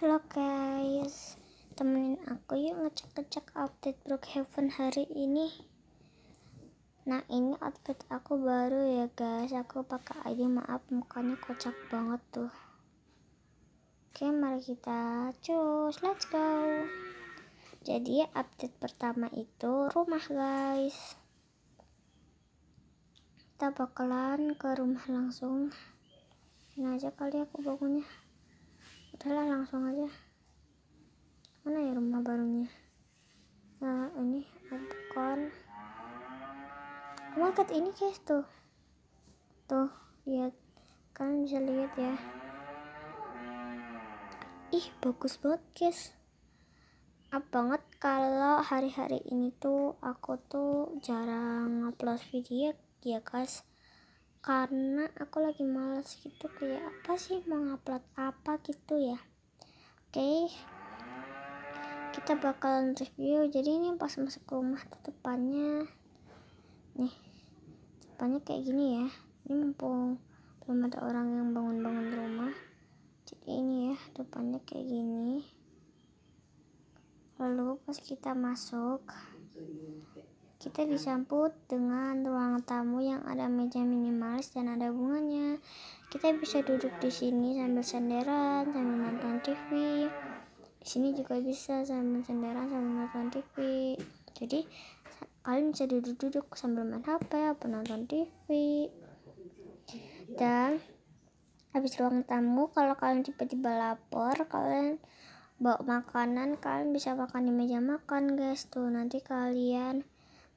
Halo guys, temenin aku yuk ngecek-ngecek update Brookhaven hari ini. Nah ini outfit aku baru ya guys, aku pakai aja maaf mukanya kocak banget tuh. Oke mari kita cus, let's go. Jadi update pertama itu rumah guys. Kita bakalan ke rumah langsung. Ini aja kali aku bangunnya udahlah langsung aja mana ya rumah barunya nah ini popcorn market ini guys tuh tuh lihat kalian bisa lihat ya ih bagus banget guys up banget kalau hari-hari ini tuh aku tuh jarang upload video ya guys karena aku lagi males gitu kayak apa sih mau ngupload apa gitu ya oke kita bakalan review jadi ini pas masuk ke rumah tetepannya nih tetepannya kayak gini ya ini mumpung belum ada orang yang bangun-bangun rumah jadi ini ya depannya kayak gini lalu pas kita masuk kita disambut dengan ruang tamu yang ada meja minimalis dan ada bunganya. Kita bisa duduk di sini sambil senderan, sambil nonton TV. Di sini juga bisa sambil senderan, sambil nonton TV. Jadi kalian bisa duduk-duduk sambil main HP atau nonton TV. Dan habis ruang tamu kalau kalian tiba-tiba lapor kalian bawa makanan kalian bisa makan di meja makan guys tuh nanti kalian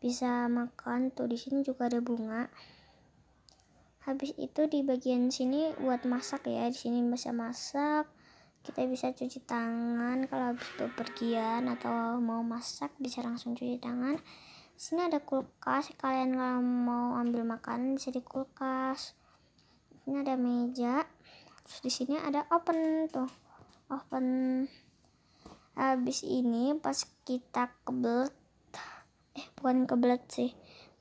bisa makan tuh di sini juga ada bunga habis itu di bagian sini buat masak ya di sini bisa masak kita bisa cuci tangan kalau habis itu pergian atau mau masak bisa langsung cuci tangan sini ada kulkas kalian kalau mau ambil makanan bisa di kulkas ini ada meja terus di sini ada open tuh open habis ini pas kita kebelet eh bukan kebelet sih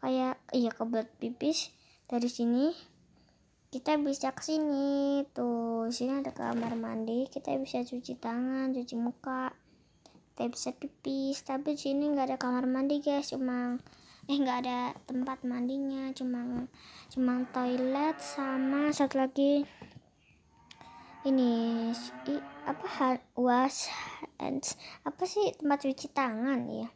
kayak iya kebelet pipis dari sini kita bisa ke sini tuh sini ada kamar mandi kita bisa cuci tangan cuci muka kita bisa pipis tapi sini nggak ada kamar mandi guys cuma eh nggak ada tempat mandinya cuma cuma toilet sama satu lagi ini i, apa hand wash and apa sih tempat cuci tangan ya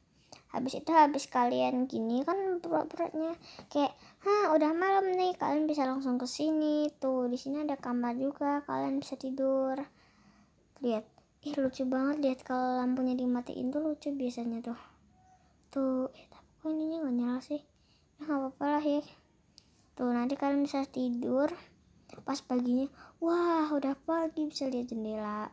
habis itu habis kalian gini kan berat-beratnya kayak ha udah malam nih kalian bisa langsung ke sini tuh di sini ada kamar juga kalian bisa tidur lihat ih lucu banget lihat kalau lampunya dimatiin tuh lucu biasanya tuh tuh eh tapi kok ininya nggak nyala sih ya nggak apa-apa lah ya tuh nanti kalian bisa tidur pas paginya wah udah pagi bisa lihat jendela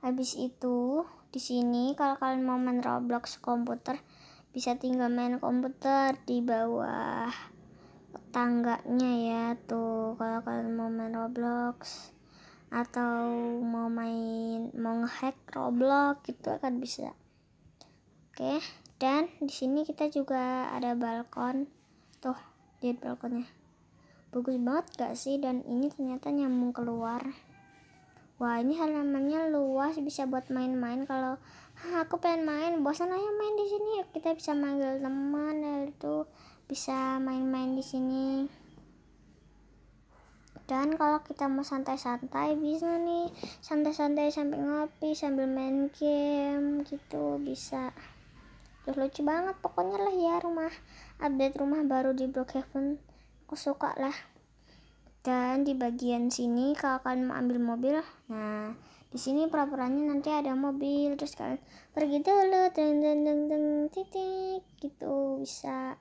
habis itu di sini kalau kalian mau main Roblox komputer bisa tinggal main komputer di bawah tangganya ya tuh kalau kalian mau main Roblox atau mau main mau ngehack Roblox itu akan bisa. Oke, dan di sini kita juga ada balkon. Tuh, lihat balkonnya. Bagus banget gak sih dan ini ternyata nyambung keluar. Wah ini halamannya luas bisa buat main-main kalau aku pengen main bosan aja main di sini kita bisa manggil teman ya, itu bisa main-main di sini dan kalau kita mau santai-santai bisa nih santai-santai sambil ngopi sambil main game gitu bisa terus lucu banget pokoknya lah ya rumah update rumah baru di Blok Heaven aku suka lah dan di bagian sini kalau kalian mau ambil mobil nah di sini peraturannya nanti ada mobil terus kalian pergi dulu deng deng deng deng titik gitu bisa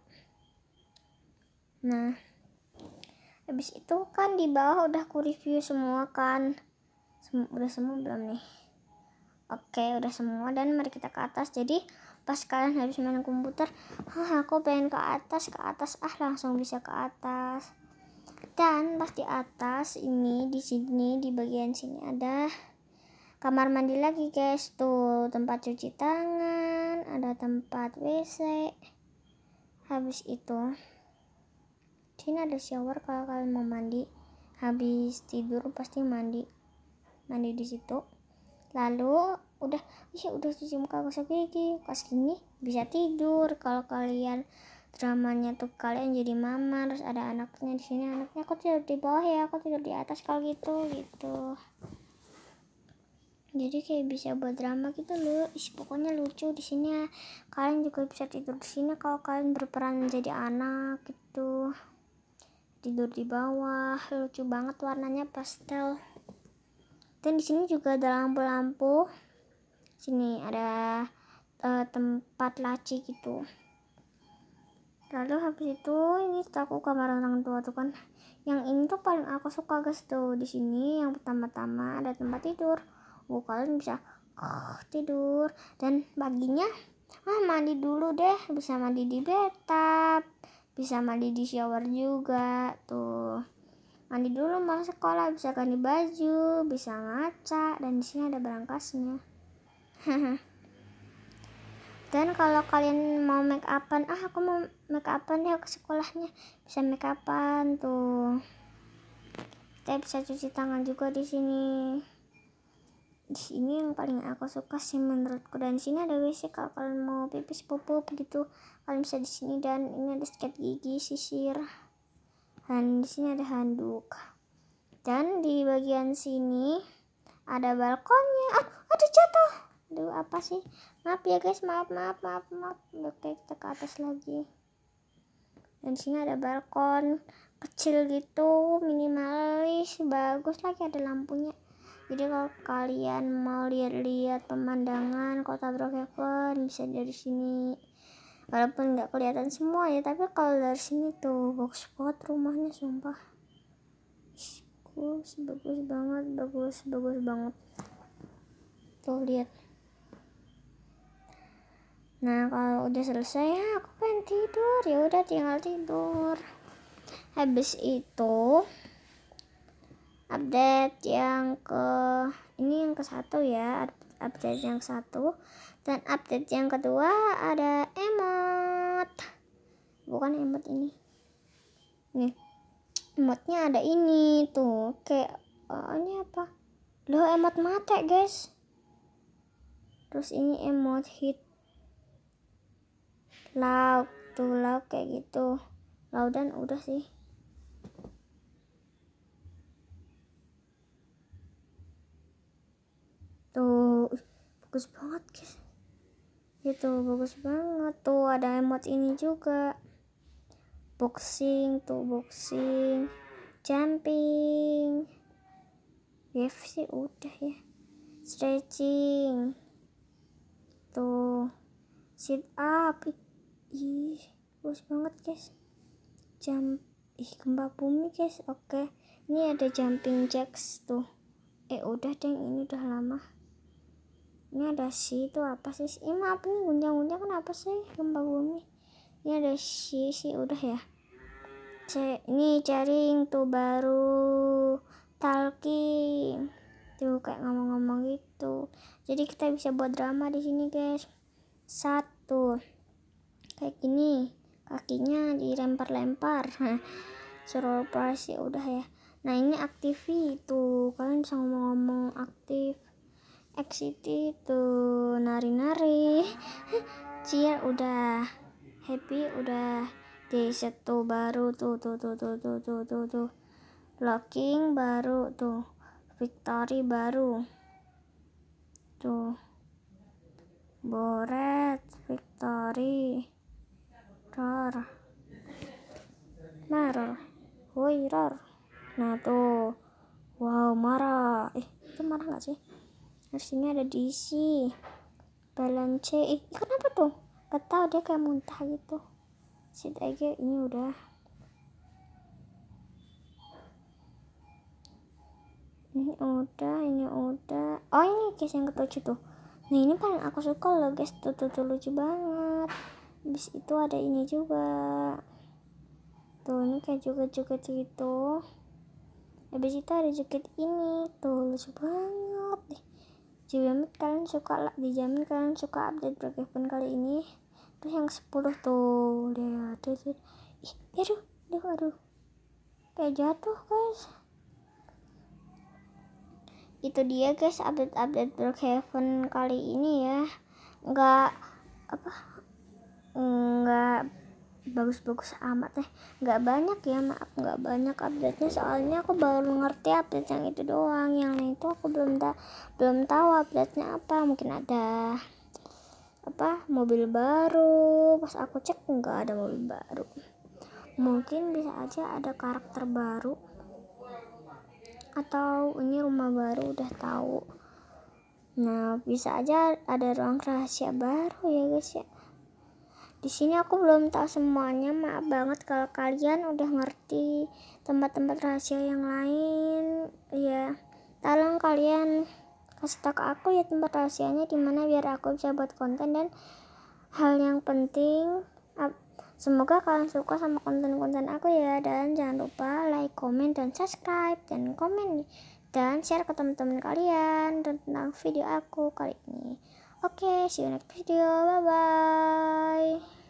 nah habis itu kan di bawah udah ku review semua kan Sem udah semua belum nih oke udah semua dan mari kita ke atas jadi pas kalian habis main komputer ah aku pengen ke atas ke atas ah langsung bisa ke atas dan pas di atas ini di sini di bagian sini ada kamar mandi lagi guys tuh tempat cuci tangan ada tempat WC habis itu sini ada shower kalau kalian mau mandi habis tidur pasti mandi mandi di situ lalu udah ya udah cuci muka gosok gigi pas gini bisa tidur kalau kalian dramanya tuh kalian jadi mama terus ada anaknya di sini anaknya aku tidur di bawah ya aku tidur di atas kalau gitu gitu jadi kayak bisa buat drama gitu loh Is, pokoknya lucu di sini ya kalian juga bisa tidur di sini kalau kalian berperan menjadi anak gitu tidur di bawah lucu banget warnanya pastel dan di sini juga ada lampu-lampu sini ada uh, tempat laci gitu lalu habis itu ini aku kamar orang tua tuh kan yang ini tuh paling aku suka guys tuh di sini yang pertama-tama ada tempat tidur oh, kalian bisa oh, tidur dan paginya ah mandi dulu deh bisa mandi di bathtub bisa mandi di shower juga tuh mandi dulu malah sekolah bisa ganti baju bisa ngaca dan di sini ada berangkasnya dan kalau kalian mau make upan ah aku mau make upan ya ke sekolahnya bisa make upan tuh kita bisa cuci tangan juga di sini di sini yang paling aku suka sih menurutku dan di sini ada WC kalau kalian mau pipis pupuk gitu kalian bisa di sini dan ini ada sikat gigi sisir dan di sini ada handuk dan di bagian sini ada balkonnya ah, ada jatuh aduh apa sih maaf ya guys maaf maaf maaf maaf oke kita ke atas lagi dan sini ada balkon kecil gitu minimalis bagus lagi ada lampunya jadi kalau kalian mau lihat-lihat pemandangan kota Brookhaven bisa dari sini walaupun nggak kelihatan semua ya tapi kalau dari sini tuh bagus banget rumahnya sumpah bagus bagus banget bagus bagus banget tuh lihat nah kalau udah selesai ya aku pengen tidur ya udah tinggal tidur habis itu update yang ke ini yang ke satu ya update yang satu dan update yang kedua ada emot bukan emot ini nih emotnya ada ini tuh kayak oh, ini apa loh emot mate guys terus ini emot hit lauk tuh lauk kayak gitu lauk dan udah sih tuh bagus banget guys gitu bagus banget tuh ada emot ini juga boxing tuh boxing jumping UFC udah ya stretching tuh sit up ih bos banget guys jam ih gempa bumi guys oke ini ada jumping jacks tuh eh udah deh ini udah lama ini ada si itu apa sih eh, ini apa nih gunjang-gunjang kenapa sih gempa bumi ini ada si si udah ya C ini jaring tuh baru talking tuh kayak ngomong-ngomong gitu jadi kita bisa buat drama di sini guys satu kayak gini kakinya dilempar-lempar suruh surprise ya udah ya nah ini aktif itu kalian bisa ngomong-ngomong aktif exit itu nari-nari cheer udah happy udah di setu baru tuh tuh tuh tuh tuh tuh tuh tuh locking baru tuh victory baru tuh boret victory nar Woi, rar. Nah, tuh. Wow, marah. Eh, itu marah nggak sih? Harusnya ada diisi. Balance. Eh, kenapa tuh? Gak tahu dia kayak muntah gitu. Sit aja ini udah. Ini udah, ini udah. Oh, ini guys yang ketujuh tuh. Nah, ini paling aku suka loh guys. Tuh, tuh, tuh lucu banget. Habis itu ada ini juga tuh ini kayak juga juga itu habis itu ada jaket ini tuh lucu banget deh jamin kalian suka lah dijamin kalian suka update pun kali ini terus yang 10 tuh lihat tuh, tuh. ih aduh aduh aduh kayak jatuh guys itu dia guys update-update Brookhaven kali ini ya nggak apa nggak bagus-bagus amat teh nggak banyak ya maaf nggak banyak update nya soalnya aku baru ngerti update yang itu doang yang lain itu aku belum tak belum tahu update nya apa mungkin ada apa mobil baru pas aku cek nggak ada mobil baru mungkin bisa aja ada karakter baru atau ini rumah baru udah tahu nah bisa aja ada ruang rahasia baru ya guys ya di sini aku belum tahu semuanya, maaf banget kalau kalian udah ngerti tempat-tempat rahasia yang lain. Ya, tolong kalian kasih tahu ke aku ya tempat rahasianya di mana biar aku bisa buat konten dan hal yang penting semoga kalian suka sama konten-konten aku ya dan jangan lupa like, comment dan subscribe dan komen dan share ke teman-teman kalian tentang video aku kali ini. Oke, okay, see you next video. Bye bye.